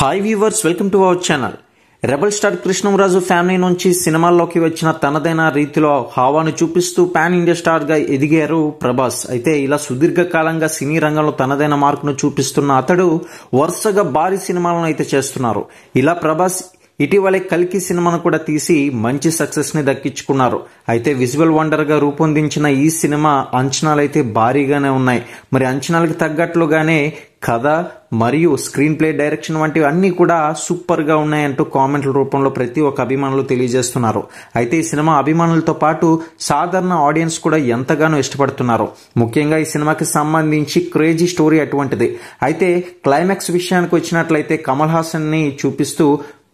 hi viewers welcome to our channel rebel star Krishnam Raju family నుంచి సినిమాల్లోకి వచ్చిన తనదైన రీతిలో హావాను చూపిస్తూ పాన్ ఇండియా స్టార్గా ఎదిగారు ప్రభాస్ అయితే ఇలా సుదీర్ఘకాలంగా సినీ రంగంలో తనదైన మార్కును చూపిస్తున్న అతడు వరుసగా భారీ సినిమాలను అయితే చేస్తున్నారు ఇలా ప్రభాస్ ఇటీవలే కల్కి సినిమాను కూడా తీసి మంచి సక్సెస్ని దక్కించుకున్నారు అయితే విజువల్ వండర్గా రూపొందించిన ఈ సినిమా అంచనాలైతే భారీగానే ఉన్నాయి మరి అంచనాలకు తగ్గట్లుగానే కథ మరియు స్క్రీన్ ప్లే డైరెక్షన్ వంటివి అన్నీ కూడా సూపర్గా ఉన్నాయంటూ కామెంట్ల రూపంలో ప్రతి ఒక్క అభిమానులు తెలియజేస్తున్నారు అయితే ఈ సినిమా అభిమానులతో పాటు సాధారణ ఆడియన్స్ కూడా ఎంతగానో ఇష్టపడుతున్నారు ముఖ్యంగా ఈ సినిమాకి సంబంధించి క్రేజీ స్టోరీ అటువంటిది అయితే క్లైమాక్స్ విషయానికి వచ్చినట్లయితే కమల్ హాసన్ ని చూపిస్తూ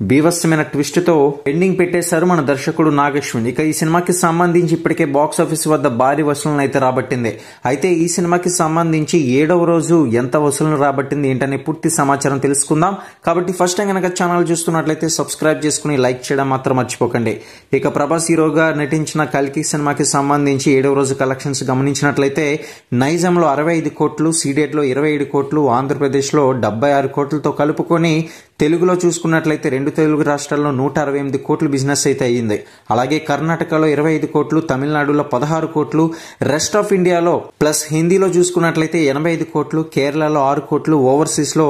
బీభత్సమైన తో ఎండింగ్ పెట్టేశారు మన దర్శకుడు నాగేశ్వన్ ఇక ఈ సినిమాకి సంబంధించి ఇప్పటికే బాక్స్ ఆఫీస్ వద్ద భారీ వసూలను అయితే రాబట్టింది అయితే ఈ సినిమాకి సంబంధించి ఏడవ రోజు ఎంత వసూలను రాబట్టింది ఏంటనే పూర్తి సమాచారం తెలుసుకుందాం కాబట్టి ఫస్ట్ టైం కనుక ఛానల్ చూస్తున్నట్లయితే సబ్స్క్రైబ్ చేసుకుని లైక్ చేయడం మాత్రం మర్చిపోకండి ఇక ప్రభాస్ హీరోగా నటించిన కల్కి సినిమాకి సంబంధించి ఏడవ రోజు కలెక్షన్స్ గమనించినట్లయితే నైజంలో అరవై ఐదు కోట్లు సీడేట్లో ఇరవై ఏడు కోట్లు ఆంధ్రప్రదేశ్లో డెబ్బై ఆరు కోట్లతో కలుపుకొని తెలుగులో చూసుకున్నట్లయితే రెండు తెలుగు రాష్ట్రాల్లో నూట అరవై ఎనిమిది కోట్లు బిజినెస్ అయితే అయ్యింది అలాగే కర్ణాటకలో ఇరవై ఐదు కోట్లు తమిళనాడులో పదహారు కోట్లు రెస్ట్ ఆఫ్ ఇండియాలో ప్లస్ హిందీలో చూసుకున్నట్లయితే ఎనభై ఐదు కోట్లు కేరళలో ఆరు కోట్లు ఓవర్సీస్లో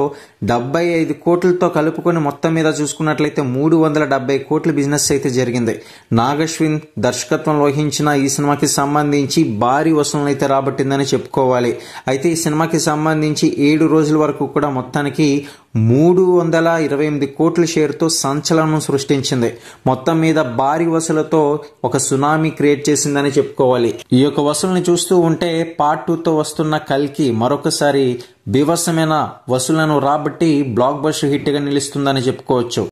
డెబ్బై ఐదు కోట్లతో కలుపుకొని మొత్తం మీద చూసుకున్నట్లయితే మూడు వందల డెబ్బై కోట్లు బిజినెస్ అయితే జరిగింది నాగశ్విన్ దర్శకత్వం వహించిన ఈ సినిమాకి సంబంధించి భారీ వసూలు అయితే రాబట్టిందని చెప్పుకోవాలి అయితే ఈ సినిమాకి సంబంధించి ఏడు రోజుల వరకు కూడా మొత్తానికి మూడు వందల ఇరవై ఎనిమిది కోట్ల షేర్తో సంచలనం సృష్టించింది మొత్తం మీద భారీ వసూలతో ఒక సునామీ క్రియేట్ చేసిందని చెప్పుకోవాలి ఈ యొక్క వసూలను చూస్తూ ఉంటే పార్ట్ టూతో వస్తున్న కల్కి మరొకసారి బీవసమైన వసూలను రాబట్టి బ్లాక్ బస్టర్ గా నిలుస్తుందని చెప్పుకోవచ్చు